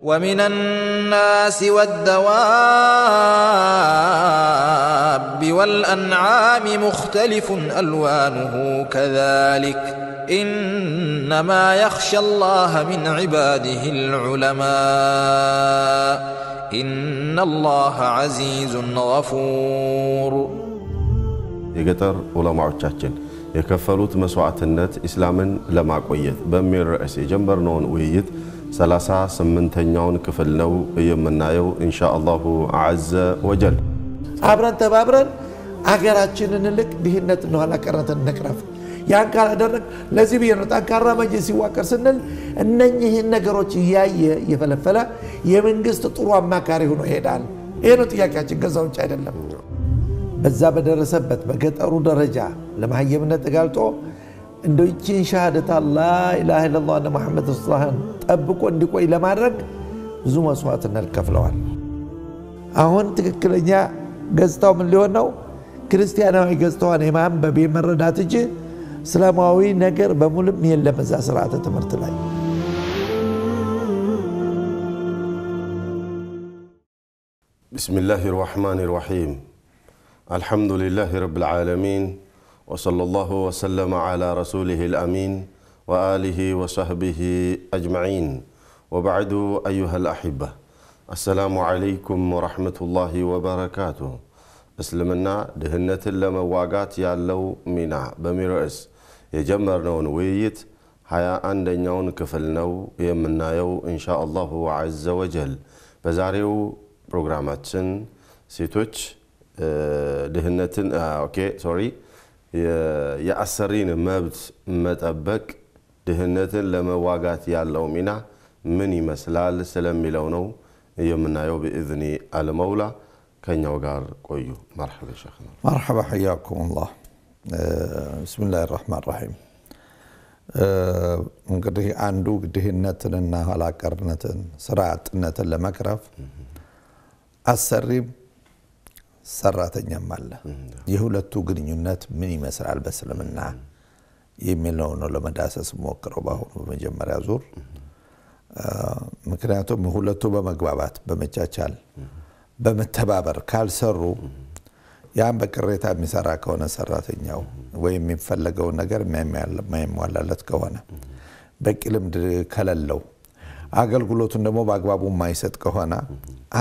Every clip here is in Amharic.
ومن الناس والدواب والأنعام مختلف ألوانه كذلك إنما يخشى الله من عباده العلماء إن الله عزيز غفور يقدر علماء الشاشن የከፈሉት መስዋዕትነት ኢስላምን ለማቆየት በሚል ርዕስ የጀመርነውን ውይይት ሰላሳ ስምንተኛውን ክፍል ነው የምናየው እንሻ አላሁ አዘ ወጀል። አብረን ተባብረን አገራችንን ልቅ ድህነት እንደኋላ ቀረትን ነቅረፍ ያን ካላደረግ ለዚህ ብዬ ነው ጠንካራ መጅ ሲዋቀር ስንል እነኚህን ነገሮች እያየ እየፈለፈለ የመንግስት ጥሩ አማካሪ ሆኖ ይሄዳል። ይህ ነው ጥያቄያችን፣ ከዛ ውጭ አይደለም። በዛ በደረሰበት በገጠሩ ደረጃ ለመሀይምነት ተጋልጦ እንደ ይቺን ሻሃደታ ላኢላሃ ኢለላህ እና መሐመድ ረሱሉላህን ጠብቆ እንዲቆይ ለማድረግ ብዙ መስዋዕትነት ከፍለዋል። አሁን ትክክለኛ ገጽታው ምን ሊሆን ነው? ክርስቲያናዊ ገጽታዋን የማንበብ መረዳት እንጂ እስላማዊ ነገር በሙሉም የለም እዛ ስርዓተ ትምህርት ላይ። ብስሚላህ ራሕማን ራሒም አልሐምዱሊላህ ረብል ዓለሚን وصلى الله وسلم على رسوله الامين واله وصحبه اجمعين وبعد ايها الاحبه السلام عليكم ورحمه الله وبركاته اسلمنا دهنت لما واغات يالو منا بميرس يجمر نون ويت حيا عندنا كفل نو يمنا يو ان شاء الله عز وجل بزاريو بروجراماتشن سيتوتش دهنتن اوكي سوري آه okay, የአሰሪን መብት መጠበቅ ድህነትን ለመዋጋት ያለው ሚና ምን ይመስላል ስለሚለው ነው የምናየው። ብእዝኒ አልመውላ ከኛው ጋር ቆዩ። መርሐባ ሸይኽና መርሐባ ሕያኩሙላህ። ብስሚላህ ራሕማን ራሒም። እንግዲህ አንዱ ድህነትንና ኋላቀርነትን ስራ አጥነትን ለመቅረፍ አሰሪም ሰራተኛም አለ። የሁለቱ ግንኙነት ምን ይመስላል በእስልምና የሚለው ነው ለመዳሰስ ሞክረው በአሁኑ በመጀመሪያ ዙር። ምክንያቱም ሁለቱ በመግባባት በመቻቻል፣ በመተባበር ካልሰሩ ያን በቅሬታ የሚሰራ ከሆነ ሰራተኛው ወይም የሚፈለገውን ነገር የማይሟላለት ከሆነ በቂ ልምድ ከሌለው አገልግሎቱን ደግሞ በአግባቡ የማይሰጥ ከሆነ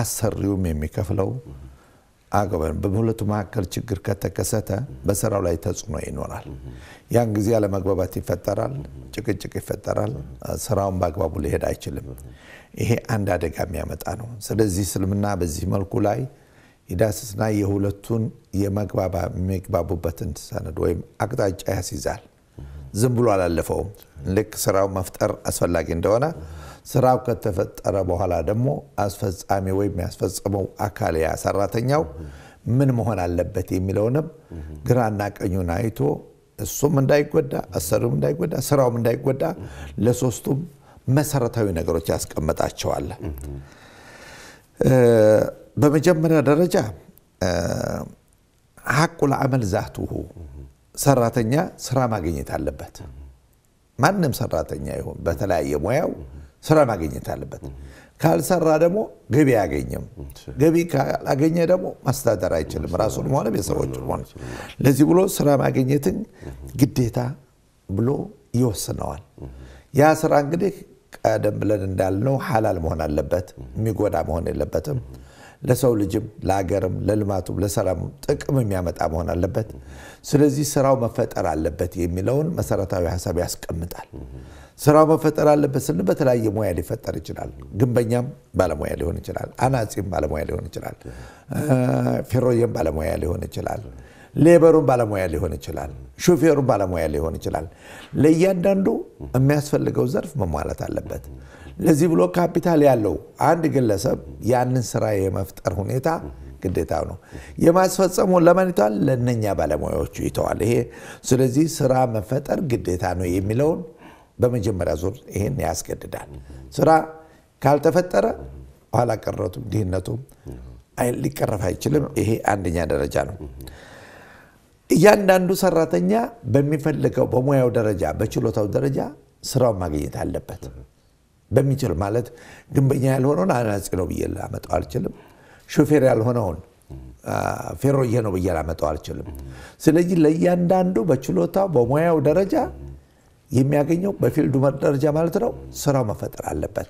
አሰሪውም የሚከፍለው አገበን በሁለቱ መካከል ችግር ከተከሰተ በስራው ላይ ተጽዕኖ ይኖራል። ያን ጊዜ አለመግባባት ይፈጠራል፣ ጭቅጭቅ ይፈጠራል። ስራውን በአግባቡ ሊሄድ አይችልም። ይሄ አንድ አደጋ የሚያመጣ ነው። ስለዚህ እስልምና በዚህ መልኩ ላይ የዳስስና የሁለቱን የሚግባቡበትን ሰነድ ወይም አቅጣጫ ያስይዛል። ዝም ብሎ አላለፈውም። ልክ ስራው መፍጠር አስፈላጊ እንደሆነ ስራው ከተፈጠረ በኋላ ደግሞ አስፈጻሚ ወይም ያስፈጸመው አካል ያ ሰራተኛው ምን መሆን አለበት የሚለውንም ግራና ቀኙን አይቶ እሱም እንዳይጎዳ፣ አሰሪውም እንዳይጎዳ፣ ስራውም እንዳይጎዳ ለሶስቱም መሰረታዊ ነገሮች ያስቀምጣቸዋል። በመጀመሪያ ደረጃ ሀቁ ለአመል ዛትሁ ሰራተኛ ስራ ማግኘት አለበት። ማንም ሰራተኛ ይሁን በተለያየ ሙያው ስራ ማግኘት አለበት። ካልሰራ ደግሞ ገቢ አያገኝም። ገቢ ካላገኘ ደግሞ ማስተዳደር አይችልም፣ ራሱን ሆነ ቤተሰቦች ሆነ። ለዚህ ብሎ ስራ ማግኘትን ግዴታ ብሎ ይወስነዋል። ያ ስራ እንግዲህ ቀደም ብለን እንዳልነው ሀላል መሆን አለበት፣ የሚጎዳ መሆን የለበትም። ለሰው ልጅም ለሀገርም ለልማቱም ለሰላም ጥቅም የሚያመጣ መሆን አለበት። ስለዚህ ስራው መፈጠር አለበት የሚለውን መሰረታዊ ሀሳብ ያስቀምጣል። ስራው መፈጠር አለበት ስንል በተለያየ ሙያ ሊፈጠር ይችላል። ግንበኛም ባለሙያ ሊሆን ይችላል። አናጺም ባለሙያ ሊሆን ይችላል። ፌሮየም ባለሙያ ሊሆን ይችላል። ሌበሩን ባለሙያ ሊሆን ይችላል። ሹፌሩን ባለሙያ ሊሆን ይችላል። ለእያንዳንዱ የሚያስፈልገው ዘርፍ መሟላት አለበት። ለዚህ ብሎ ካፒታል ያለው አንድ ግለሰብ ያንን ስራ የመፍጠር ሁኔታ ግዴታ ነው። የማስፈጸሙ ለማን ይተዋል? ለእነኛ ባለሙያዎቹ ይተዋል። ይሄ ስለዚህ ስራ መፈጠር ግዴታ ነው የሚለውን በመጀመሪያ ዙር ይሄን ያስገድዳል። ስራ ካልተፈጠረ ኋላ ቀረቱም ድህነቱም ሊቀረፍ አይችልም። ይሄ አንደኛ ደረጃ ነው። እያንዳንዱ ሰራተኛ በሚፈልገው በሙያው ደረጃ በችሎታው ደረጃ ስራውን ማግኘት አለበት በሚችል ማለት ግንበኛ ያልሆነውን አናጺ ነው ብዬ ላመጣው አልችልም። ሾፌር ያልሆነውን ፌሮዬ ነው ብዬ ላመጣው አልችልም። ስለዚህ ለእያንዳንዱ በችሎታው በሙያው ደረጃ የሚያገኘው በፊልዱ ደረጃ ማለት ነው ስራው መፈጠር አለበት።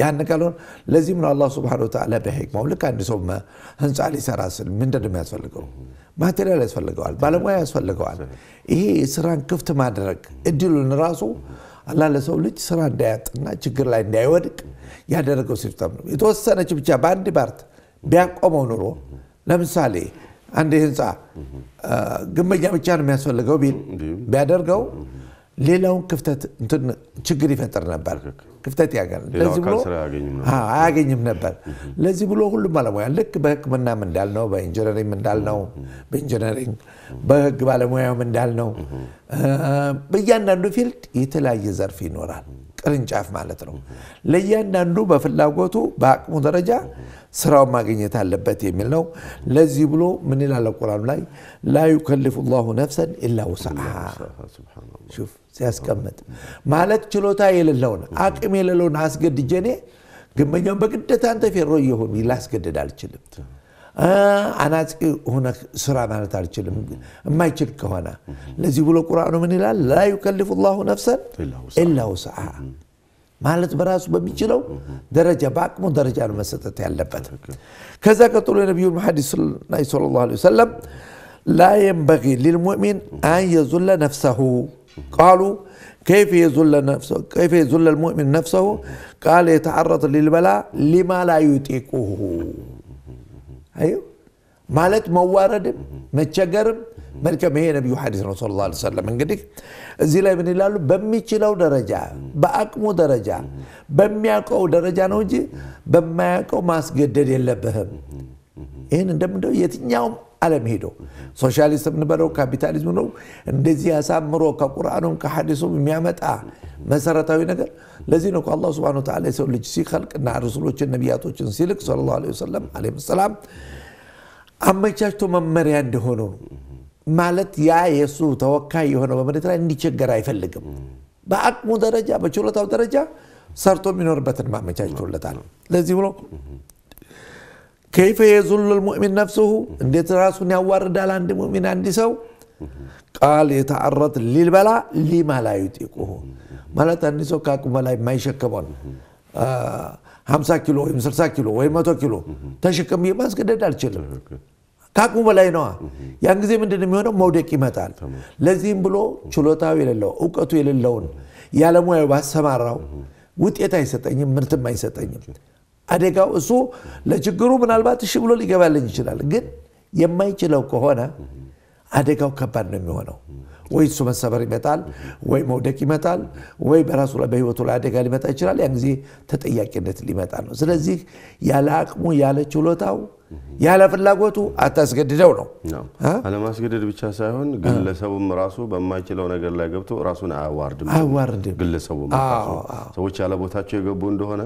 ያን ካልሆን ለዚህም ነው አላ ስብን ተላ በሕክማው ልክ አንድ ሰው ህንፃ ሊሰራ ስል ምንድን የሚያስፈልገው? ማቴሪያል ያስፈልገዋል፣ ባለሙያ ያስፈልገዋል። ይሄ የስራን ክፍት ማድረግ እድሉን ራሱ አላ ለሰው ልጅ ስራ እንዳያጥና ችግር ላይ እንዳይወድቅ ያደረገው ሲስተም ነው። የተወሰነች ብቻ በአንድ ባርት ቢያቆመው ኑሮ ለምሳሌ አንድ ህንፃ ግንበኛ ብቻ ነው የሚያስፈልገው ቢል ቢያደርገው ሌላውን ክፍተት ችግር ይፈጥር ነበር። ክፍተት አያገኝም ነበር። ለዚህ ብሎ ሁሉም ባለሙያ ልክ በሕክምናም እንዳልነው በኢንጂነሪንግ እንዳልነው በኢንጂነሪንግ በሕግ ባለሙያም እንዳልነው በእያንዳንዱ ፊልድ የተለያየ ዘርፍ ይኖራል። ቅርንጫፍ ማለት ነው። ለእያንዳንዱ በፍላጎቱ በአቅሙ ደረጃ ስራውን ማግኘት አለበት የሚል ነው። ለዚህ ብሎ ምን ይላል ቁርአኑ ላይ ላ ዩከልፉ ላሁ ነፍሰን ኢላ ውስዓሃ ሲያስቀምጥ ማለት ችሎታ የሌለውን አቅም የሌለውን አስገድጄ እኔ ግንበኛውን በግደት አንተ ፌሮ እየሆኑ ላስገድድ አልችልም። አናጺ ሆነ ስራ ማለት አልችልም የማይችል ከሆነ ለዚህ ብሎ ቁርአኑ ምን ይላል? ላ ዩከልፍ ላሁ ነፍሰን ኢላ ውስዓ ማለት በራሱ በሚችለው ደረጃ በአቅሙ ደረጃ ነው መሰጠት ያለበት። ከዛ ቀጥሎ የነቢዩ ሐዲስ ላይ ሰለላሁ ዐለይሂ ወሰለም ላ የንበጊ ሊልሙእሚን አን የዙለ ነፍሰሁ قالوا كيف يذل نفسه كيف يذل المؤمن نفسه قال يتعرض للبلاء لما لا يطيقه ማለት መዋረድም መቸገርም መልከም ይሄ ነቢዩ ሐዲስ ነው ስለ ላ ሰለም እንግዲህ እዚህ ላይ ምን ይላሉ በሚችለው ደረጃ በአቅሙ ደረጃ በሚያውቀው ደረጃ ነው እንጂ በማያውቀው ማስገደድ የለብህም ይህን እንደምንደው የትኛውም አለም ሄዶ ሶሻሊስት የምንበለው ካፒታሊዝም ነው። እንደዚህ ያሳምሮ ከቁርአኑም ከሐዲሱም የሚያመጣ መሰረታዊ ነገር። ለዚህ ነው አላ ስብን ታላ የሰው ልጅ እና ረሱሎችን ነቢያቶችን ሲልክ ለ ላ ወሰለም አለም ሰላም አመቻችቶ መመሪያ እንደሆኑ ማለት ያ የእሱ ተወካይ የሆነ በመሬት ላይ እንዲቸገር አይፈልግም። በአቅሙ ደረጃ በችሎታው ደረጃ ሰርቶ የሚኖርበትን ማመቻችቶለታል። ለዚህ ብሎ ከይፈ የዙሉል ሙእሚን ነፍስሁ እንዴት ራሱን ያዋርዳል አንድ ሙእሚን አንድ ሰው ቃል የተአረት ሊልበላ ሊማ ላይ ዩጢቁሁ ማለት አንድ ሰው ከአቅሙ በላይ የማይሸከመው 50 ኪሎ ወይም 60 ኪሎ ወይም 100 ኪሎ ተሸክም ማስገደድ አልችልም ከአቅሙ በላይ ነዋ ያን ጊዜ ምንድን የሚሆነው መውደቅ ይመጣል ለዚህም ብሎ ችሎታው የሌለው እውቀቱ የሌለውን ያለሙያው ባሰማራው ውጤት አይሰጠኝም ምርትም አይሰጠኝም አደጋው እሱ ለችግሩ ምናልባት እሺ ብሎ ሊገባልኝ ይችላል። ግን የማይችለው ከሆነ አደጋው ከባድ ነው የሚሆነው። ወይ እሱ መሰበር ይመጣል፣ ወይ መውደቅ ይመጣል፣ ወይ በራሱ ላይ በህይወቱ ላይ አደጋ ሊመጣ ይችላል። ያን ጊዜ ተጠያቂነት ሊመጣ ነው። ስለዚህ ያለ አቅሙ ያለ ችሎታው ያለ ፍላጎቱ አታስገድደው ነው። አለማስገደድ ብቻ ሳይሆን ግለሰቡም ራሱ በማይችለው ነገር ላይ ገብቶ ራሱን አያዋርድም። አያዋርድም። ሰዎች ያለ ቦታቸው የገቡ እንደሆነ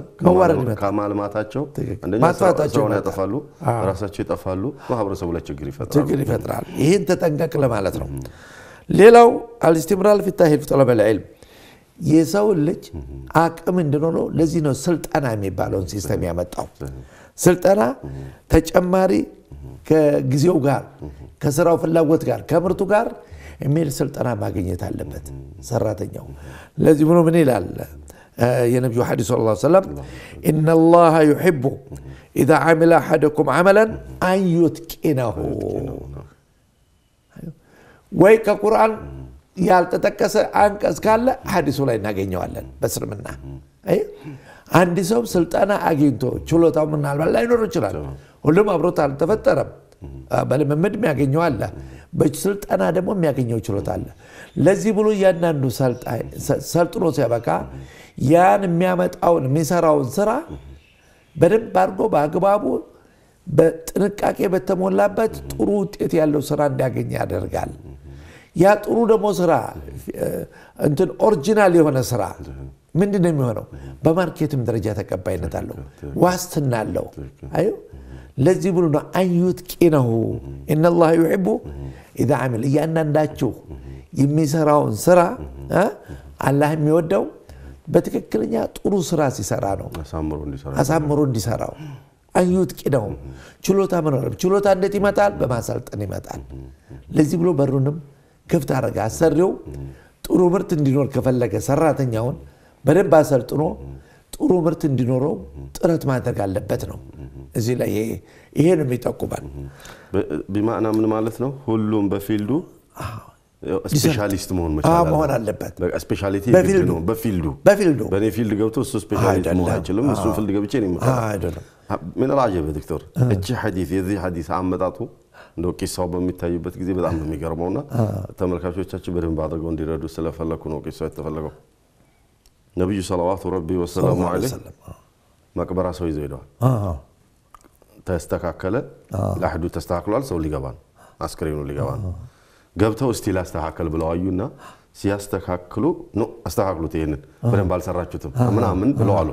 ከማልማታቸው አንደኛ ያጠፋሉ፣ ራሳቸው ይጠፋሉ፣ ማህበረሰቡ ላይ ችግር ይፈጥራል። ይህን ተጠንቀቅ ለማለት ነው። ليلو الاستمرار في التاهيل في طلب العلم يساول لك أكمل من دونه لزينه سلت أنا مي بالون سيستم يا متعب سلت أنا تج أماري كجزيو قال كسراو في اللوت قال كمرتو قال إمير سلت أنا ما جيني تعلمت سرعت اليوم لازم من إلال يا نبي حديث صلى الله عليه وسلم إن الله يحب إذا عمل أحدكم عملا أن يتقنه ወይ ከቁርአን ያልተጠቀሰ አንቀጽ ካለ ሀዲሱ ላይ እናገኘዋለን። በእስልምና አንድ ሰው ስልጠና አግኝቶ ችሎታው ምናልባት ላይኖር ይችላል። ሁሉም አብሮት አልተፈጠረም። በልምምድ የሚያገኘው አለ፣ በስልጠና ደግሞ የሚያገኘው ችሎታ አለ። ለዚህ ብሎ እያንዳንዱ ሰልጥኖ ሲያበቃ ያን የሚያመጣውን የሚሰራውን ስራ በደንብ አድርጎ በአግባቡ በጥንቃቄ በተሞላበት ጥሩ ውጤት ያለው ስራ እንዲያገኝ ያደርጋል። ያ ጥሩ ደግሞ ስራ እንትን ኦሪጂናል የሆነ ስራ ምንድን ነው የሚሆነው? በማርኬትም ደረጃ ተቀባይነት አለው፣ ዋስትና አለው። አዩ ለዚህ ብሎ ነው አንዩት ቂነሁ ኢነላ ዩሕቡ ኢዛ አሚል እያንዳንዳችሁ የሚሰራውን ስራ አላህ የሚወደው በትክክለኛ ጥሩ ስራ ሲሰራ ነው። አሳምሮ እንዲሰራው አንዩት ቂነሁ ችሎታ ምኖርም ችሎታ እንዴት ይመጣል? በማሰልጠን ይመጣል። ለዚህ ብሎ በሩንም ክፍት አደረገ። አሰሪው ጥሩ ምርት እንዲኖር ከፈለገ ሰራተኛውን በደንብ አሰልጥኖ ጥሩ ምርት እንዲኖረው ጥረት ማድረግ አለበት ነው። እዚህ ላይ ይሄ ነው የሚጠቁመን። ቢማዕና ምን ማለት ነው? ሁሉም በፊልዱ ስፔሻሊስት መሆን መቻል መሆን አለበት። ስፔሻሊቲ በፊልዱ በፊልዱ በእኔ ፊልድ ገብቶ እሱ ስፔሻሊስት መሆን አይችልም። እሱ ፊልድ ገብቼ ምን ራጀበ ዶክተር እቺ ሐዲስ የዚህ ሐዲስ አመጣጡ እንደ ቂሳው በሚታዩበት ጊዜ በጣም ነው የሚገርመውና ተመልካቾቻችን በደንብ አድርገው እንዲረዱ ስለፈለኩ ነው ቂሳው የተፈለገው። ነቢዩ ሰለዋቱ ረቢ ወሰላሙ ሌ መቅበራ ሰው ይዘው ሄደዋል። ተስተካከለ፣ ለአህዱ ተስተካክሏል። ሰው ሊገባ ነው፣ አስክሬኑ ሊገባ ነው። ገብተው እስቲ ላስተካከል ብለው አዩና ሲያስተካክሉ አስተካክሉት፣ ይህንን በደንብ አልሰራችሁትም ምናምን ብለው አሉ።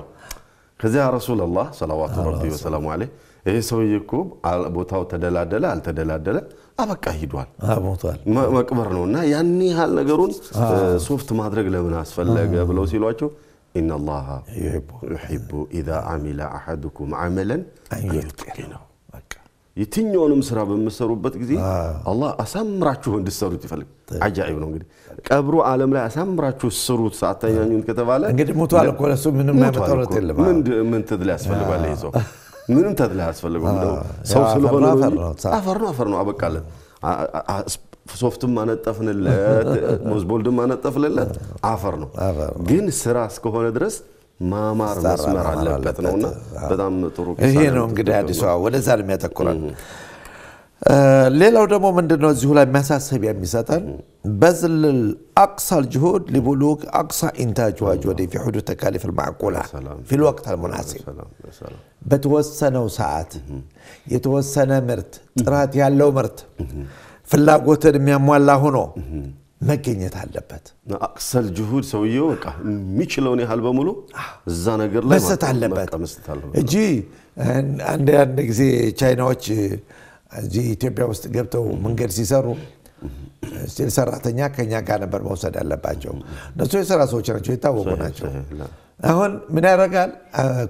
ከዚያ ረሱላላህ ሰለዋቱ ረቢ ወሰላሙ አለይህ ይሄ ሰውዬ እኮ ቦታው ተደላደለ አልተደላደለ አበቃ ሂዷል፣ መቅበር ነው እና ያን ያህል ነገሩን ሶፍት ማድረግ ለምን አስፈለገ ብለው ሲሏቸው ኢነላሃ ዩሒቡ ኢዛ አሚለ አሐዱኩም አመለን ነው። የትኛውንም ስራ በምሰሩበት ጊዜ አላህ አሳምራችሁ እንድሰሩት ይፈልግ። አጃኢብ ነው እንግዲህ ቀብሩ ዓለም ላይ አሳምራችሁ ስሩት ሳታኛኙት ከተባለ እንግዲህ ሞቷል እኮ ለእሱ ምንም ምን ትድል ያስፈልጋል ይዘው ምንም ተድላ አያስፈልገውም። ሰው ስለሆነ አፈር ነው አፈር ነው አበቃለን። ሶፍትም አነጠፍንለት፣ ሞዝቦልድም ማነጠፍንለት አፈር ነው። ግን ስራ እስከሆነ ድረስ ማማር መስመር አለበት ነውና በጣም ጥሩ ይሄ ነው እንግዲህ አዲስ ወደዛ ነው የሚያተኩራል። ሌላው ደግሞ ነው እዚሁ ላይ ማሳሰቢያ የሚሰጠን በዝልል አቅሳል ጅሁድ ሊቡሉግ አቅሳ ኢንታጅ ዋጅ ወደ ፊ ሑዱድ ተካሊፍ ልማዕቁላ ፊ ልወቅት አልሙናሲብ በተወሰነው ሰዓት የተወሰነ ምርት ጥራት ያለው ምርት ፍላጎትን የሚያሟላ ሆኖ መገኘት አለበት። አቅሰል ጅሁድ ሰውየው በቃ የሚችለውን ያህል በሙሉ እዛ ነገር ላይ መስጠት አለበት እንጂ አንድ አንድ ጊዜ ቻይናዎች እዚህ ኢትዮጵያ ውስጥ ገብተው መንገድ ሲሰሩ ስቲል ሰራተኛ ከኛ ጋር ነበር መውሰድ አለባቸው። እነሱ የስራ ሰዎች ናቸው፣ የታወቁ ናቸው። አሁን ምን ያደርጋል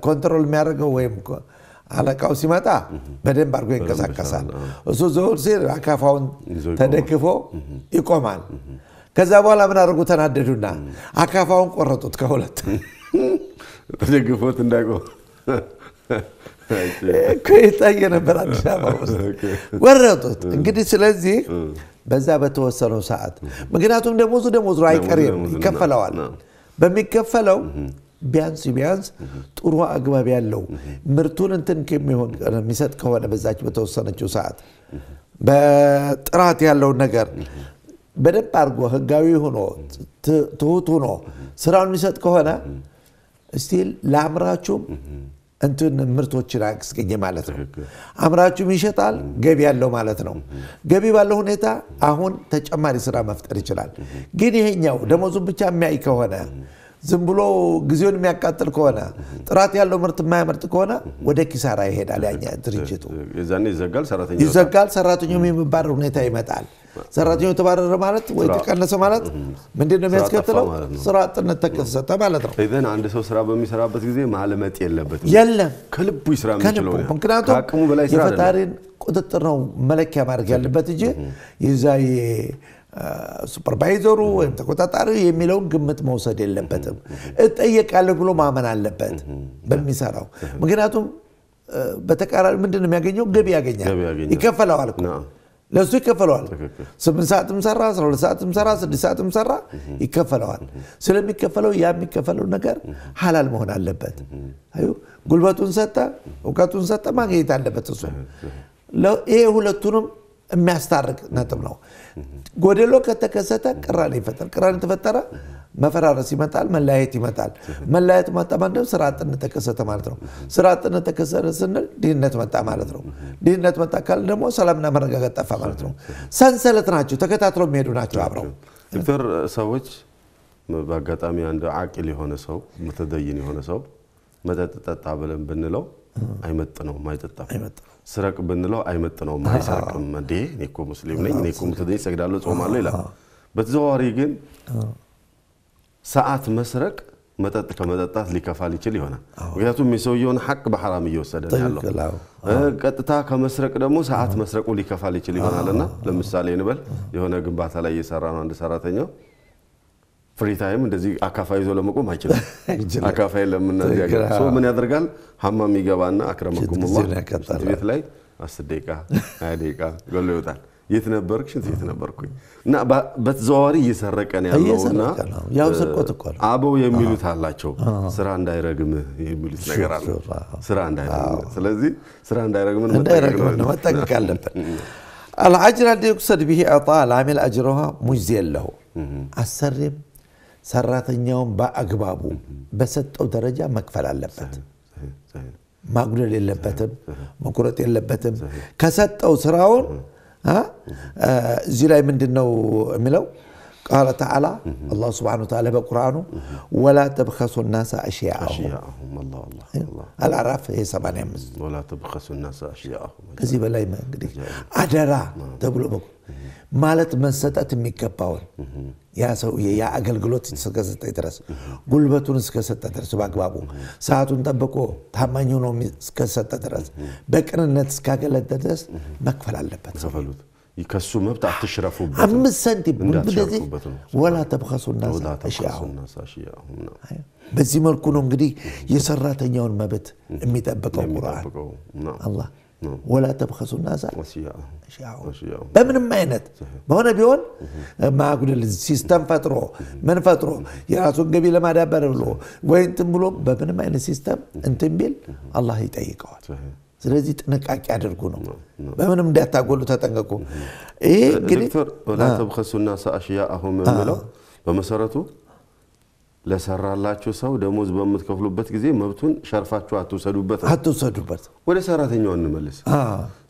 ኮንትሮል የሚያደርገው ወይም አለቃው ሲመጣ በደንብ አድርጎ ይንቀሳቀሳል። እሱ ዘውር ሲል አካፋውን ተደግፎ ይቆማል። ከዛ በኋላ ምን አድርጉ ተናደዱና አካፋውን ቆረጡት ከሁለት ተደግፎት እንዳይቆም እኮ ይታየ ነበር አዲስ አበባ ውስጥ ወረጡት። እንግዲህ ስለዚህ በዛ በተወሰነው ሰዓት ምክንያቱም ደሞዙ ደሞዙ አይቀሬም ይከፈለዋል። በሚከፈለው ቢያንስ ቢያንስ ጥሩ አግባብ ያለው ምርቱን እንትን ከሚሆን የሚሰጥ ከሆነ በዛች በተወሰነችው ሰዓት በጥራት ያለውን ነገር በደንብ አድርጎ ህጋዊ ሆኖ ትሁት ሆኖ ስራውን የሚሰጥ ከሆነ ስቲል ለአምራቹም እንትን ምርቶችን አያስገኘ ማለት ነው። አምራቹም ይሸጣል ገቢ ያለው ማለት ነው። ገቢ ባለው ሁኔታ አሁን ተጨማሪ ስራ መፍጠር ይችላል። ግን ይሄኛው ደሞዙን ብቻ የሚያይ ከሆነ ዝም ብሎ ጊዜውን የሚያቃጥል ከሆነ ጥራት ያለው ምርት የማያመርጥ ከሆነ ወደ ኪሳራ ይሄዳል። ያኛ ድርጅቱ ይዘጋል። ሰራተኛውም የሚባረር ሁኔታ ይመጣል። ሰራተኛው የተባረረ ማለት ወይ ተቀነሰ ማለት ምንድን ነው የሚያስከትለው? ስራ አጥነት ተከሰተ ማለት ነው። ኢቨን አንድ ሰው ስራ በሚሰራበት ጊዜ ማለመጥ የለበትም። የለም ከልቡ ይስራ የሚችለው ምክንያቱም የፈጣሪን ቁጥጥር ነው መለኪያ ማድረግ ያለበት እንጂ ይዛ ሱፐርቫይዘሩ ወይም ተቆጣጣሪ የሚለውን ግምት መውሰድ የለበትም። እጠየቃለሁ ብሎ ማመን አለበት በሚሰራው። ምክንያቱም በተቃራኒ ምንድን የሚያገኘው? ገቢ ያገኛል፣ ይከፈለዋል ለእሱ ይከፈለዋል። ስምንት ሰዓትም ሰራ፣ አስራ ሁለት ሰዓትም ሰራ፣ ስድስት ሰዓትም ሰራ ይከፈለዋል። ስለሚከፈለው ያ የሚከፈለው ነገር ሀላል መሆን አለበት። ጉልበቱን ሰጠ፣ እውቀቱን ሰጠ፣ ማግኘት አለበት እሱ። ይሄ ሁለቱንም የሚያስታርቅ ነጥብ ነው። ጎደሎ ከተከሰተ ቅራኔ ይፈጠር። ቅራኔ ተፈጠረ፣ መፈራረስ ይመጣል፣ መለያየት ይመጣል። መለያየት መጣ ማለት ስራ አጥነት ተከሰተ ማለት ነው። ስራ አጥነት ተከሰተ ስንል ድህነት መጣ ማለት ነው። ድህነት መጣ ካለ ደግሞ ሰላምና መረጋጋት ጠፋ ማለት ነው። ሰንሰለት ናቸው፣ ተከታትለው የሚሄዱ ናቸው አብረው ዶክተር ሰዎች በአጋጣሚ አንድ አቂል የሆነ ሰው መተደይን የሆነ ሰው መጠጥ ጠጣ ብለን ብንለው አይመጥ ነው አይጠጣም። ስረቅ ብንለው አይመጥነውም፣ አይሰርቅም። እንዴ እኔ እኮ ሙስሊም ነኝ፣ እኔ እኮ ሙስሊም እሰግዳለሁ፣ ጾማለሁ ይላል። በተዘዋዋሪ ግን ሰዓት መስረቅ መጠጥ ከመጠጣት ሊከፋ ሊችል ይሆናል። ምክንያቱም የሰውየውን ሐቅ በሐራም እየወሰደ ያለው ቀጥታ ከመስረቅ ደግሞ ሰዓት መስረቁ ሊከፋ ሊችል ይሆናልና ለምሳሌ እንበል የሆነ ግንባታ ላይ እየሰራ ነው አንድ ሰራተኛው ፍሪታይም እንደዚህ አካፋ ይዞ ለመቆም አይችልም። አካፋ የለም። ምን ያደርጋል? ሀማም ይገባና አክረመኩሙላ ሽንት ቤት ላይ አስር ደቂቃ ሀያ ደቂቃ ገሎ ይወጣል። የት ነበርክ? ሽንት ቤት ነበርኩኝ። እና በተዘዋዋሪ እየሰረቀ ነው ያለውና አበው የሚሉት አላቸው ስራ እንዳይረግምህ የሚሉት ነገር አለ። ስራ እንዳይረግምህ፣ ስለዚህ ስራ እንዳይረግምን መጠንቀቅ አለብን። አልአጅር አዲ ዩቅሰድ ብሂ ዕጣ ለአሚል አጅረሃ ሙጅዝ የለሁ አሰሪም ሰራተኛውን በአግባቡ በሰጠው ደረጃ መክፈል አለበት። ማጉደል የለበትም፣ መቁረጥ የለበትም። ከሰጠው ስራውን እዚህ ላይ ምንድን ነው የሚለው? ቃለ ተዓላ አላህ ስብሐነሁ ወተዓላ በቁርአኑ ወላ ተብኸሱ ናሳ አሽያአሁም አልአዕራፍ 85 ከዚህ በላይ እንግዲህ አደራ ተብሎ ማለት መሰጠት የሚገባውን ያ ሰውዬ ያ አገልግሎት እስከሰጠ ድረስ ጉልበቱን እስከሰጠ ድረስ በአግባቡ ሰዓቱን ጠብቆ ታማኝ ሆኖ እስከሰጠ ድረስ በቅንነት እስካገለደ ድረስ መክፈል አለበት። ከሱ መብት አትሽረፉበት። አምስት ሳንቲም እንደዚህ ወላ ተብኸሱ በዚህ መልኩ ነው እንግዲህ የሰራተኛውን መብት የሚጠብቀው ቁርአን አላህ ወላ ተብከሱ ናሳ በምንም አይነት በሆነ ቢሆን ማጉደል ሲስተም ፈጥሮ ምን ፈጥሮ የራሱን ገቢ ለማዳበር ብሎ ወይ እንትን ብሎ በምንም አይነት ሲስተም እንትን ቢል አላህ ይጠይቀዋል። ስለዚህ ጥንቃቄ አድርጉ ነው። በምንም እንዳታጎሉ ተጠንቀቁ። ይሄ እንግዲህ ዶክተር ወላ ተብከሱ ናሳ አሽያአሁም የምለው በመሰረቱ ለሰራላችሁ ሰው ደሞዝ በምትከፍሉበት ጊዜ መብቱን ሸርፋችሁ አትውሰዱበት አትውሰዱበት። ወደ ሰራተኛው እንመልስ።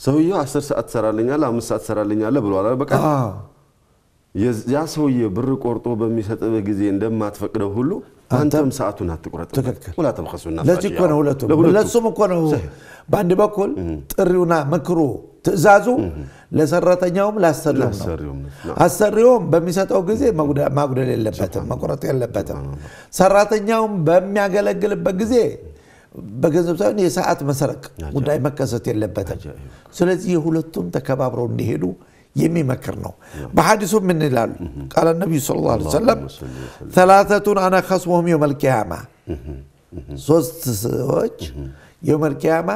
ሰውየው አስር ሰዓት ትሰራለኛለ፣ አምስት ሰዓት ትሰራለኛለ ብሏል። በቃ ያ ሰውዬ ብር ቆርጦ በሚሰጥበት ጊዜ እንደማትፈቅደው ሁሉ አንተም ሰዓቱን አትቁረጥ። ትክክል። ለዚህ እኮ ነው ሁለቱም እኮ ነው በአንድ በኩል ጥሪውና ምክሩ ትእዛዙ ለሰራተኛውም ላሰሪውም ነው። አሰሪውም በሚሰጠው ጊዜ ማጉደል የለበትም፣ መቁረጥ የለበትም። ሰራተኛውም በሚያገለግልበት ጊዜ በገንዘብ ሳይሆን የሰዓት መሰረቅ ጉዳይ መከሰት የለበትም። ስለዚህ የሁለቱም ተከባብረው እንዲሄዱ የሚመክር ነው። በሐዲሱ ምን ይላሉ? ቃለ ነቢዩ ሰለላሁ ዐለይሂ ወሰለም ተላተቱን አነ ከስሙሁም የውመል ቂያማ ሶስት ሰዎች يوم القيامة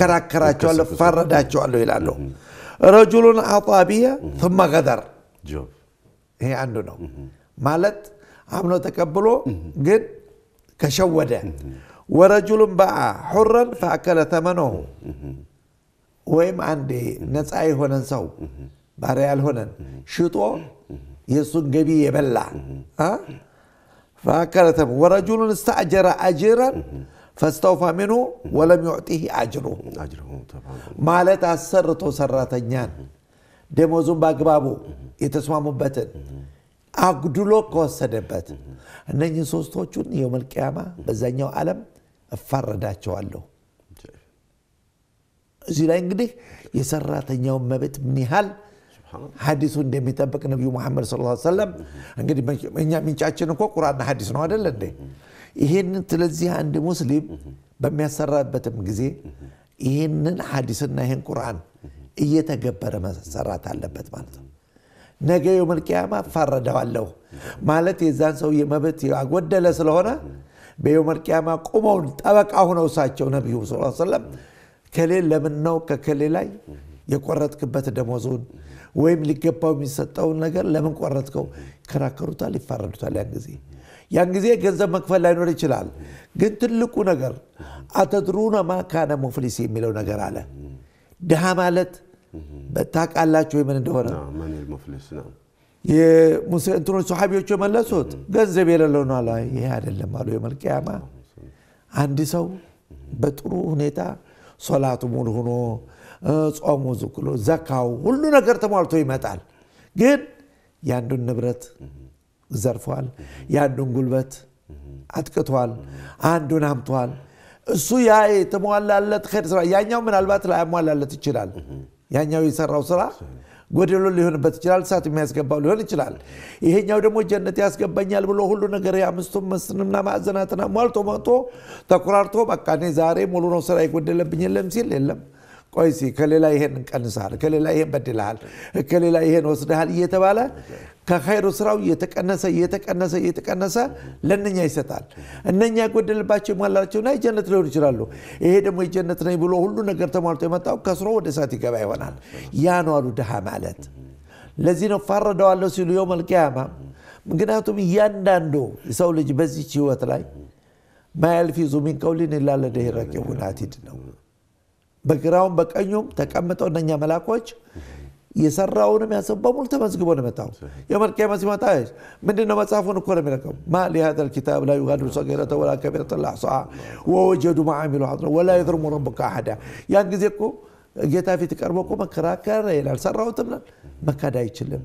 كرا كرا تشول فردا تشول إلى نو رجل أعطى ثم غدر جوب هي عنده نو مالت عملو تكبلو قد كشودة ورجل باع حرا فأكل ثمنه ويم عندي نسعي هنا نسو باريال هنا شطو يسون قبي يبلع ها فأكل ثمنه ورجل استأجر أجرا ፈስተውፋ ሚንሁ ወለም ዩዕጢህ አጅሩሁ ማለት አሰርቶ ሰራተኛን ደሞዙን በአግባቡ የተስማሙበትን አጉድሎ ከወሰደበት እነኝህ ሶስቶቹን የመልቅያማ በዛኛው ዓለም እፋረዳቸዋለሁ። እዚህ ላይ እንግዲህ የሰራተኛውን መብት ምን ያህል ሀዲሱ እንደሚጠብቅ ነቢዩ መሐመድ ሰለላሁ ዐለይሂ ወሰለም እንግዲህ እኛ ምንጫችን እኮ ቁርአንና ሀዲስ ነው አደለ እንዴ? ይሄንን ስለዚህ አንድ ሙስሊም በሚያሰራበትም ጊዜ ይህንን ሐዲስና ይህን ቁርአን እየተገበረ መሰራት አለበት ማለት ነው። ነገ የውመልቅያማ ፋረደዋለሁ ማለት የዛን ሰው የመብት ያጎደለ ስለሆነ በየውመልቅያማ ቁመው ጠበቃ ሁነው እሳቸው ነቢዩ ስ ሰለም ከሌ ለምን ነው ከከሌ ላይ የቆረጥክበት ደሞዙን ወይም ሊገባው የሚሰጠውን ነገር ለምን ቆረጥከው? ይከራከሩታል፣ ይፋረዱታል ያን ጊዜ ያን ጊዜ ገንዘብ መክፈል ላይኖር ይችላል። ግን ትልቁ ነገር አተድሩነ ማካነ ሙፍሊስ የሚለው ነገር አለ። ድሃ ማለት ታውቃላችሁ ወይ ምን እንደሆነ? እንትኖች ሰሓቢዎቹ የመለሱት ገንዘብ የሌለው ነው አለ። ይሄ አይደለም አሉ። የመልቅያማ አንድ ሰው በጥሩ ሁኔታ ሶላቱ ሙሉ ሆኖ ጾሙ ዝክሎ ዘካው ሁሉ ነገር ተሟልቶ ይመጣል። ግን የአንዱን ንብረት ዘርፏል፣ የአንዱን ጉልበት አጥቅቷል፣ አንዱን አምቷል። እሱ ያ የተሟላለት ከድ ስራ ያኛው ምናልባት ላያሟላለት ይችላል። ያኛው የሰራው ስራ ጎደሎ ሊሆንበት ይችላል። እሳት የሚያስገባው ሊሆን ይችላል። ይሄኛው ደግሞ ጀነት ያስገባኛል ብሎ ሁሉ ነገር የአምስቱን መስንምና ማዕዘናትና ሟልቶ መጥቶ ተኩራርቶ በቃ እኔ ዛሬ ሙሉ ነው ስራ ይጎደለብኝ የለም ሲል የለም ቆይሲ ከሌላ ይሄን እንቀንሳል ከሌላ ይሄን በድልሃል፣ ከሌላ ይሄን ወስድሃል እየተባለ ከኸይሩ ስራው እየተቀነሰ እየተቀነሰ እየተቀነሰ ለእነኛ ይሰጣል። እነኛ የጎደልባቸው ይሟላቸውና የጀነት ሊሆን ይችላሉ። ይሄ ደግሞ የጀነት ነኝ ብሎ ሁሉ ነገር ተሟልቶ የመጣው ከስሮ ወደ እሳት ይገባ ይሆናል። ያ ነው አሉ ድሃ ማለት። ለዚህ ነው ፋረደዋለሁ ሲሉ የው መልቅያማ። ምክንያቱም እያንዳንዱ የሰው ልጅ በዚች ህይወት ላይ ማያልፊዙ ሚን ቀውሊን ኢላ ለደህ ረቂቡን አቲድ ነው። በግራውም በቀኙም ተቀምጠው እነኛ መላኮች የሰራውንም ያሰብ በሙሉ ተመዝግቦ ነው የመጣው። የውመል ቂያማ ሲመጣ ምንድን ነው መጽሐፉን እኮ ነው የሚለቀው። ማ ሊሃዘል ኪታብ ላ ዩጋድሩ ሰገረተ ወላ ከቢረተ ኢላ ወወጀዱ ማ አሚሉ ሐዚራ ወላ የዝለሙ ረቡካ አሓዳ። ያን ጊዜ እኮ ጌታ ፊት ቀርቦ እኮ መከራከር ይላል፣ ሰራሁትም መካድ አይችልም።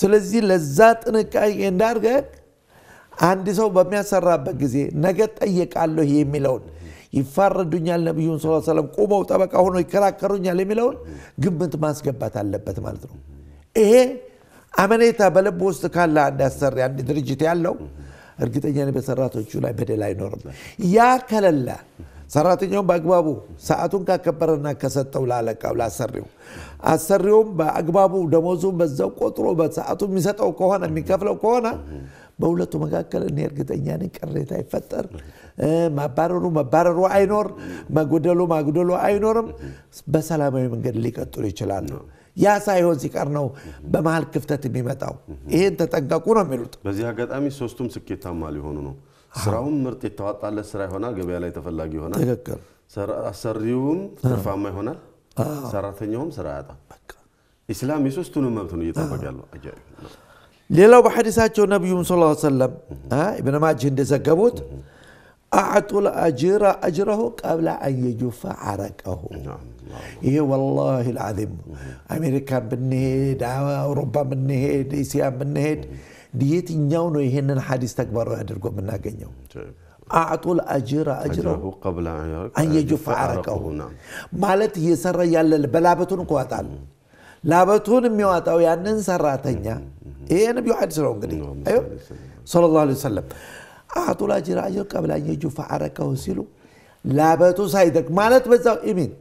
ስለዚህ ለዛ ጥንቃቄ እንዳርገ አንድ ሰው በሚያሰራበት ጊዜ ነገ ጠየቃለሁ የሚለውን ይፋረዱኛል፣ ነቢዩን ስ ሰለም ቁመው ጠበቃ ሆኖ ይከራከሩኛል የሚለውን ግምት ማስገባት አለበት ማለት ነው። ይሄ አመኔታ በልብ ውስጥ ካለ አንድ አሰሪ፣ አንድ ድርጅት ያለው እርግጠኛ በሰራቶቹ ላይ በደል አይኖርም። ያ ከለላ ሰራተኛው በአግባቡ ሰዓቱን ካከበረና ከሰጠው ላለቃው ላሰሪው፣ አሰሪውም በአግባቡ ደሞዙን በዛው ቆጥሮ በሰዓቱ የሚሰጠው ከሆነ የሚከፍለው ከሆነ በሁለቱ መካከል እኔ እርግጠኛ ነኝ ቅሬታ አይፈጠር፣ ማባረሩ መባረሩ አይኖር፣ መጎደሉ ማጉደሉ አይኖርም። በሰላማዊ መንገድ ሊቀጥሉ ይችላሉ። ያ ሳይሆን ሲቀር ነው በመሀል ክፍተት የሚመጣው። ይህን ተጠንቀቁ ነው የሚሉት። በዚህ አጋጣሚ ሶስቱም ስኬታማ ሊሆኑ ነው። ስራውን ምርጥ የተዋጣለት ስራ ይሆናል፣ ገበያ ላይ ተፈላጊ ይሆናል። ትክክል። አሰሪውም ትርፋማ ይሆናል፣ ሰራተኛውም ስራ ያጣም። ኢስላም የሶስቱንም መብት ነው እየጠበቀ ያለው። ሌላው በሐዲሳቸው ነቢዩም ስ ሰለም ኢብን ማጅህ እንደዘገቡት አዕጡል አጅረ አጅረሁ ቀብለ አንየጁፈ አረቀሁ። ይሄ ወላሂ ልዓዚም አሜሪካን ብንሄድ አውሮፓ ብንሄድ እስያ ብንሄድ የትኛው ነው ይሄንን ሐዲስ ተግባራዊ አድርጎ የምናገኘው? አዕጡል አጅረ አጅረሁ አን አረቀሁ ማለት እየሰራ ያለ በላበቱን እኮ ዋጣል። ላበቱን የሚዋጣው ያንን ሰራተኛ ይሄ ነቢዩ ሐዲስ ነው እንግዲህ ሰለላሁ ዐለይሂ ወሰለም አዕጡል አጅረ አጅር ቀብለ አን አረቀሁ ሲሉ ላበቱ ሳይደግ ማለት በዛው ኢሜንት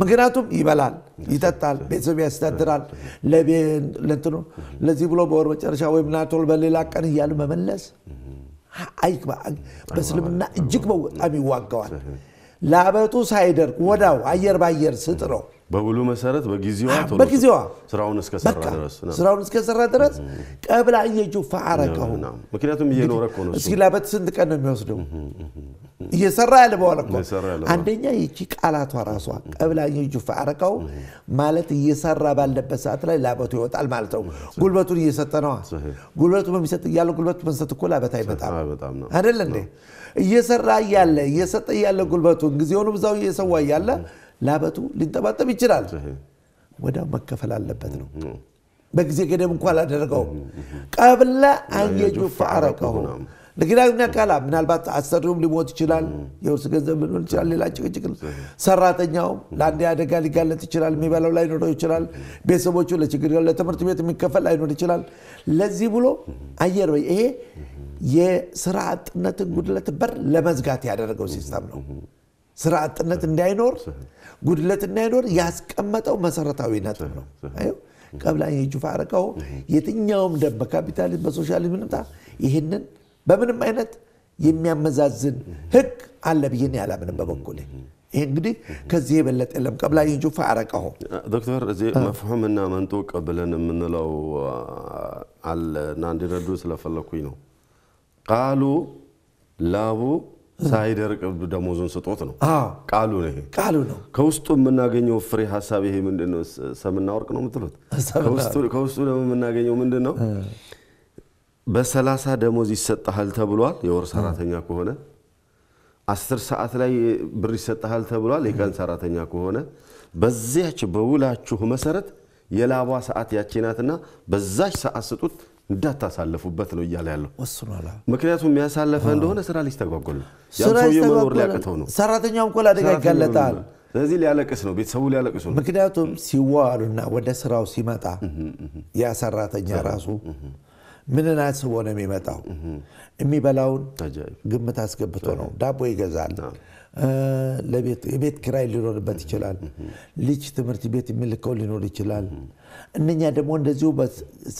ምክንያቱም ይበላል፣ ይጠጣል፣ ቤተሰብ ያስተዳድራል። ለእንትኑ ለዚህ ብሎ በወር መጨረሻ ወይም ናቶል በሌላ ቀን እያሉ መመለስ በእስልምና እጅግ በጣም ይዋገዋል። ላበቱ ሳይደርግ ወዳው አየር ባየር ስጥ ነው። በውሉ መሰረት በጊዜዋ በጊዜዋ ስራውን እስከሰራ ድረስ ስራውን እስከሰራ ድረስ ቀብላ እየጁ ፈአረቀው። ምክንያቱም እየኖረ እኮ ነው። እስኪ ላበት ስንት ቀን ነው የሚወስደው? እየሰራ ያለ በኋላ እኮ አንደኛ ይቺ ቃላቷ ራሷ ቀብላ እየጁ ፈአረቀው ማለት እየሰራ ባለበት ሰዓት ላይ ላበቱ ይወጣል ማለት ነው። ጉልበቱን እየሰጠ ነዋ። ጉልበቱ በሚሰጥ እያለ ጉልበቱ በሚሰጥ እኮ ላበት አይመጣም አይደለ እንዴ? እየሰራ እያለ እየሰጠ እያለ ጉልበቱን ጊዜውንም ብዛው እየሰዋ እያለ ላበቱ ሊንጠባጠብ ይችላል። ወዲያው መከፈል አለበት ነው። በጊዜ ገደብ እንኳ አላደረገውም። ቀብለ አንየጁፍ አረቀሁ ለግዳ ያካላ ምናልባት አሰሪውም ሊሞት ይችላል፣ የውስ ገንዘብ ምንሆን ይችላል፣ ሌላ ጭቅጭቅ። ሰራተኛውም ለአንድ አደጋ ሊጋለጥ ይችላል፣ የሚበላው ላይኖረው ይችላል፣ ቤተሰቦቹ ለችግር ለትምህርት ቤት የሚከፈል ላይኖር ይችላል። ለዚህ ብሎ አየር በይ ይሄ የስራ አጥነትን ጉድለት በር ለመዝጋት ያደረገው ሲስተም ነው። ስራ አጥነት እንዳይኖር ጉድለት እንዳይኖር ያስቀመጠው መሰረታዊ ነጥብ ነው። ቀብላ የጁፋ ፋረቀው የትኛውም ደንብ በካፒታሊዝም በሶሻሊዝም ልምጣ ይህንን በምንም አይነት የሚያመዛዝን ህግ አለ ብዬን ያላምንም በበኩሌ ይሄ እንግዲህ ከዚህ የበለጠ የለም። ቀብላ የጁፋ አረቀሁ ዶክተር እዚህ መፍሁምና መንጡቅ ብለን የምንለው አለ እና እንዲረዱ ስለፈለኩኝ ነው ቃሉ ላቡ ሳይደርቅ ደሞዙን ስጦት ነው ቃሉ ነው። ይሄ ቃሉ ነው። ከውስጡ የምናገኘው ፍሬ ሀሳብ ይሄ ምንድን ነው? ሰምና ወርቅ ነው የምትሉት። ከውስጡ ደግሞ የምናገኘው ምንድን ነው? በሰላሳ ደሞዝ ይሰጠሃል ተብሏል። የወር ሰራተኛ ከሆነ አስር ሰዓት ላይ ብር ይሰጠሃል ተብሏል። የቀን ሰራተኛ ከሆነ በዚያች በውላችሁ መሰረት የላቧ ሰዓት ያቺ ናትና በዛች ሰዓት ስጡት እንዳታሳለፉበት ነው እያለ ያለው። ምክንያቱም ያሳለፈ እንደሆነ ስራ ሊስተጓጎል ነው። ሊያቀተው ሊያቅተው ነው። ሰራተኛውም እኮ ለአደጋ ይጋለጣል። ስለዚህ ሊያለቅስ ነው፣ ቤተሰቡ ሊያለቅሱ ነው። ምክንያቱም ሲዋሉና ወደ ስራው ሲመጣ ያ ሰራተኛ ራሱ ምንን አስቦ ነው የሚመጣው? የሚበላውን ግምት አስገብቶ ነው። ዳቦ ይገዛል፣ የቤት ኪራይ ሊኖርበት ይችላል፣ ልጅ ትምህርት ቤት የሚልከው ሊኖር ይችላል። እነኛ ደግሞ እንደዚሁ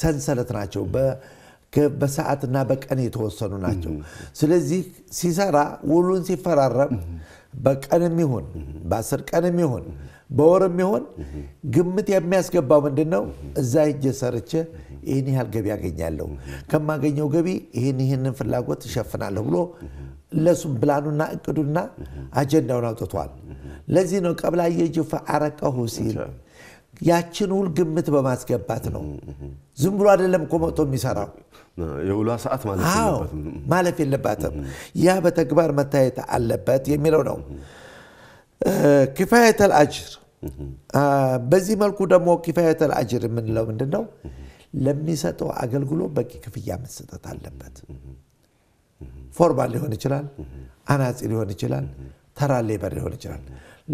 ሰንሰለት ናቸው። በሰዓትና በቀን የተወሰኑ ናቸው። ስለዚህ ሲሰራ ውሉን ሲፈራረም በቀንም ይሁን በአስር ቀንም ይሁን በወርም ይሁን ግምት የሚያስገባው ምንድን ነው? እዛ ሄጄ ሰርቼ ይህን ያህል ገቢ ያገኛለሁ፣ ከማገኘው ገቢ ይህን ይህንን ፍላጎት እሸፍናለሁ ብሎ ለሱም ብላኑና እቅዱና አጀንዳውን አውጥቷል። ለዚህ ነው ቀብላዬ አረቀሁ ሲል ያችን ውል ግምት በማስገባት ነው። ዝም ብሎ አይደለም እኮ መጥቶ የሚሰራው የውሏ ሰዓት ማለፍ የለባትም። ያ በተግባር መታየት አለበት የሚለው ነው። ኪፋየተል አጅር በዚህ መልኩ ደግሞ ኪፋየተል አጅር የምንለው ምንድን ነው? ለሚሰጠው አገልግሎት በቂ ክፍያ መሰጠት አለበት። ፎርማል ሊሆን ይችላል፣ አናጺ ሊሆን ይችላል፣ ተራ ሌበር ሊሆን ይችላል።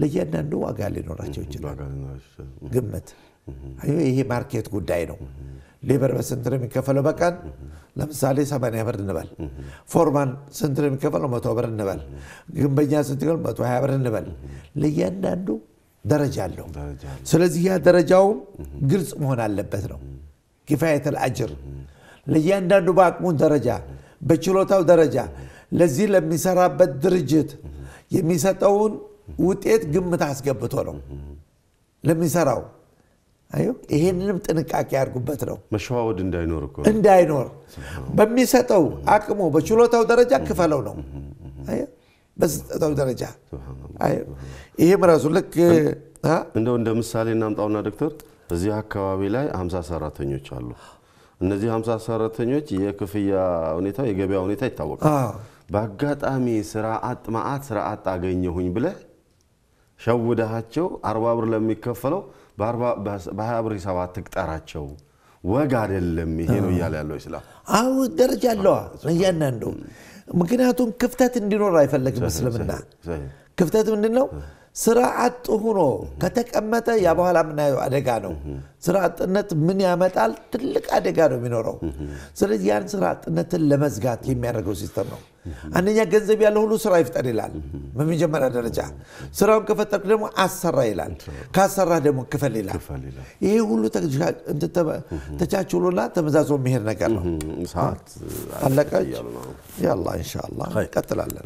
ለእያንዳንዱ ዋጋ ሊኖራቸው ይችላል። ግምት ይሄ ማርኬት ጉዳይ ነው። ሌበር በስንት ነው የሚከፈለው በቀን? ለምሳሌ 8 ብር እንበል። ፎርማን ስንት ነው የሚከፈለው? መቶ ብር እንበል። ግንበኛ ስንት ነው? መቶ 20 ብር እንበል። ለእያንዳንዱ ደረጃ አለው። ስለዚህ ያ ደረጃውም ግልጽ መሆን አለበት ነው ኪፋየት ልአጅር ለእያንዳንዱ በአቅሙ ደረጃ በችሎታው ደረጃ ለዚህ ለሚሰራበት ድርጅት የሚሰጠውን ውጤት ግምት አስገብቶ ነው ለሚሰራው። ይሄንንም ጥንቃቄ ያድርጉበት ነው። መሸዋወድ እንዳይኖር እንዳይኖር በሚሰጠው አቅሙ በችሎታው ደረጃ ክፈለው ነው በስጠታው ደረጃ ይህም ራሱ ልክ እንደው እንደ ምሳሌ እናምጣውና ዶክተር እዚህ አካባቢ ላይ 50 ሰራተኞች አሉ። እነዚህ 50 ሰራተኞች የክፍያ ሁኔታ የገበያ ሁኔታ ይታወቃል። በአጋጣሚ ስራ አጥ ስራ አጥ አገኘሁኝ ብለህ ሸውደሃቸው አርባ ብር ለሚከፈለው በሀያ ብር ሂሳብ አትቅጠራቸው። ወግ አይደለም ይሄ ነው እያለ ያለው ኢስላም። አዎ ደረጃ አለዋ እያንዳንዱ። ምክንያቱም ክፍተት እንዲኖር አይፈለግም እስልምና። ክፍተት ምንድን ነው? ስራ አጥ ሆኖ ከተቀመጠ ያ በኋላ የምናየው አደጋ ነው። ስራ አጥነት ምን ያመጣል? ትልቅ አደጋ ነው የሚኖረው። ስለዚህ ያን ስራ አጥነትን ለመዝጋት የሚያደርገው ሲስተም ነው። አንደኛ ገንዘብ ያለ ሁሉ ስራ ይፍጠር ይላል። በመጀመሪያ ደረጃ ስራውን ከፈጠርክ ደግሞ አሰራ ይላል። ካሰራ ደግሞ ክፈል ይላል። ይሄ ሁሉ ተቻችሎና ተመዛዝኖ የሚሄድ ነገር ነው። አለቀች። ያላ ኢንሻላህ ቀጥላለን።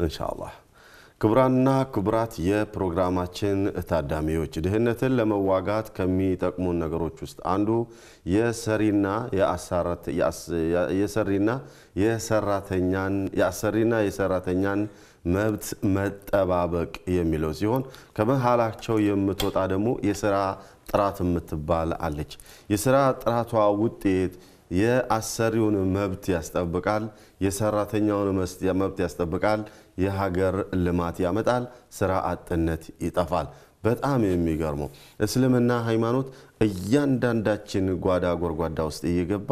ክቡራንና ክቡራት የፕሮግራማችን ታዳሚዎች ድህነትን ለመዋጋት ከሚጠቅሙን ነገሮች ውስጥ አንዱ የሰሪና የሰሪና የሰራተኛን የአሰሪና የሰራተኛን መብት መጠባበቅ የሚለው ሲሆን ከመሃላቸው የምትወጣ ደግሞ የስራ ጥራት የምትባል አለች። የስራ ጥራቷ ውጤት የአሰሪውን መብት ያስጠብቃል፣ የሰራተኛውን መብት ያስጠብቃል፣ የሀገር ልማት ያመጣል፣ ስራ አጥነት ይጠፋል። በጣም የሚገርመው እስልምና ሃይማኖት እያንዳንዳችን ጓዳ ጎርጓዳ ውስጥ እየገባ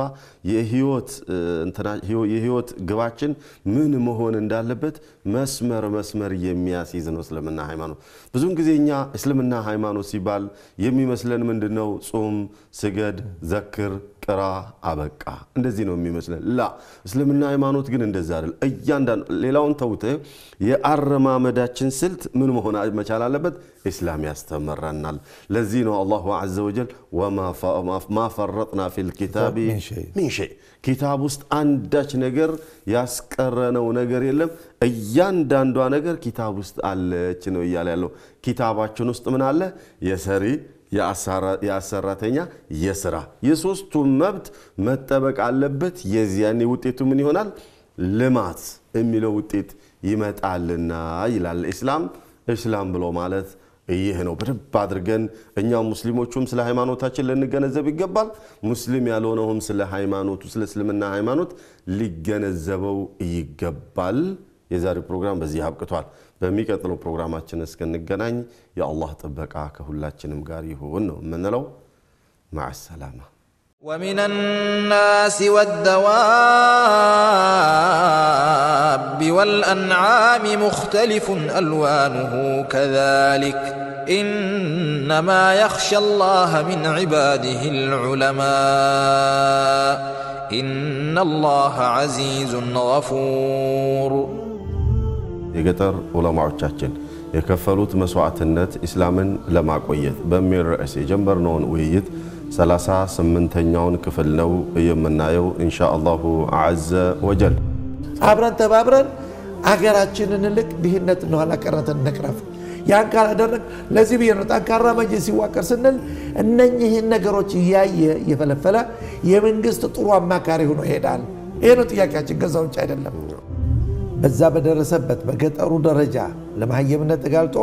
የህይወት ግባችን ምን መሆን እንዳለበት መስመር መስመር የሚያስይዝ ነው እስልምና ሃይማኖት። ብዙን ጊዜ እኛ እስልምና ሃይማኖት ሲባል የሚመስለን ምንድን ነው? ጾም፣ ስገድ፣ ዘክር ቅራ አበቃ፣ እንደዚህ ነው የሚመስለን። ላ እስልምና ሃይማኖት ግን እንደዛ አይደል። እያንዳንዱ ሌላውን ተውት፣ የአረማመዳችን ስልት ምን መሆን መቻል አለበት? ኢስላም ያስተምረናል። ለዚህ ነው አላሁ አዘወጀል? ወጀል ወማ ፈረጥና ፊል ኪታቢ ሚን ሸይ ኪታብ ውስጥ አንዳች ነገር ያስቀረነው ነገር የለም። እያንዳንዷ ነገር ኪታብ ውስጥ አለች ነው እያለ ያለው። ኪታባችን ውስጥ ምን አለ? የሰሪ የአሰራተኛ የስራ የሶስቱ መብት መጠበቅ አለበት። የዚያኔ ውጤቱ ምን ይሆናል? ልማት የሚለው ውጤት ይመጣልና ይላል። ኢስላም ኢስላም ብሎ ማለት ይህ ነው። በደንብ አድርገን እኛ ሙስሊሞቹም ስለ ሃይማኖታችን ልንገነዘብ ይገባል። ሙስሊም ያልሆነውም ስለ ሃይማኖቱ ስለ እስልምና ሃይማኖት ሊገነዘበው ይገባል። የዛሬው ፕሮግራም በዚህ አብቅቷል። በሚቀጥለው ፕሮግራማችን እስክንገናኝ የአላህ ጥበቃ ከሁላችንም ጋር ይሁን ነው የምንለው። ማዕሰላማ ومن الناس والدواب والأنعام مختلف ألوانه كذلك إنما يخشى الله من عباده العلماء إن الله عزيز غفور የገጠር ዑለማዎቻችን የከፈሉት መስዋዕትነት ኢስላምን ለማቆየት በሚል ርዕስ የጀመርነውን ውይይት ሰላሳ ስምንተኛውን ክፍል ነው የምናየው እንሻ አላሁ አዘ ወጀል። አብረን ተባብረን አገራችንን ልቅ ድህነት ኋላ ቀረትን ነቅረፍ ያን ካላደረግ ለዚህ ብዬ ነው ጠንካራ መጅ ሲዋቀር ስንል እነኚህን ነገሮች እያየ እየፈለፈለ የመንግስት ጥሩ አማካሪ ሆኖ ይሄዳል። ይህ ነው ጥያቄያችን፣ ከዛ ውጭ አይደለም። በዛ በደረሰበት በገጠሩ ደረጃ ለመሀይምነት ተጋልጦ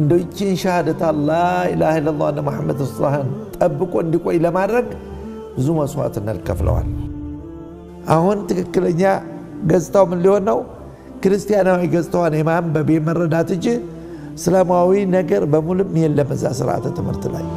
እንደ ይችን ሻሃደት ላ ኢላሃ ኢለላህ ሙሐመድ ረሱሉላህን ጠብቆ እንዲቆይ ለማድረግ ብዙ መስዋዕትነት ከፍለዋል። አሁን ትክክለኛ ገጽታው ምን ሊሆን ነው? ክርስቲያናዊ ገጽታዋን የማንበብ የመረዳት እንጂ እስላማዊ ነገር በሙሉም የለም እዛ ስርዓተ ትምህርት ላይ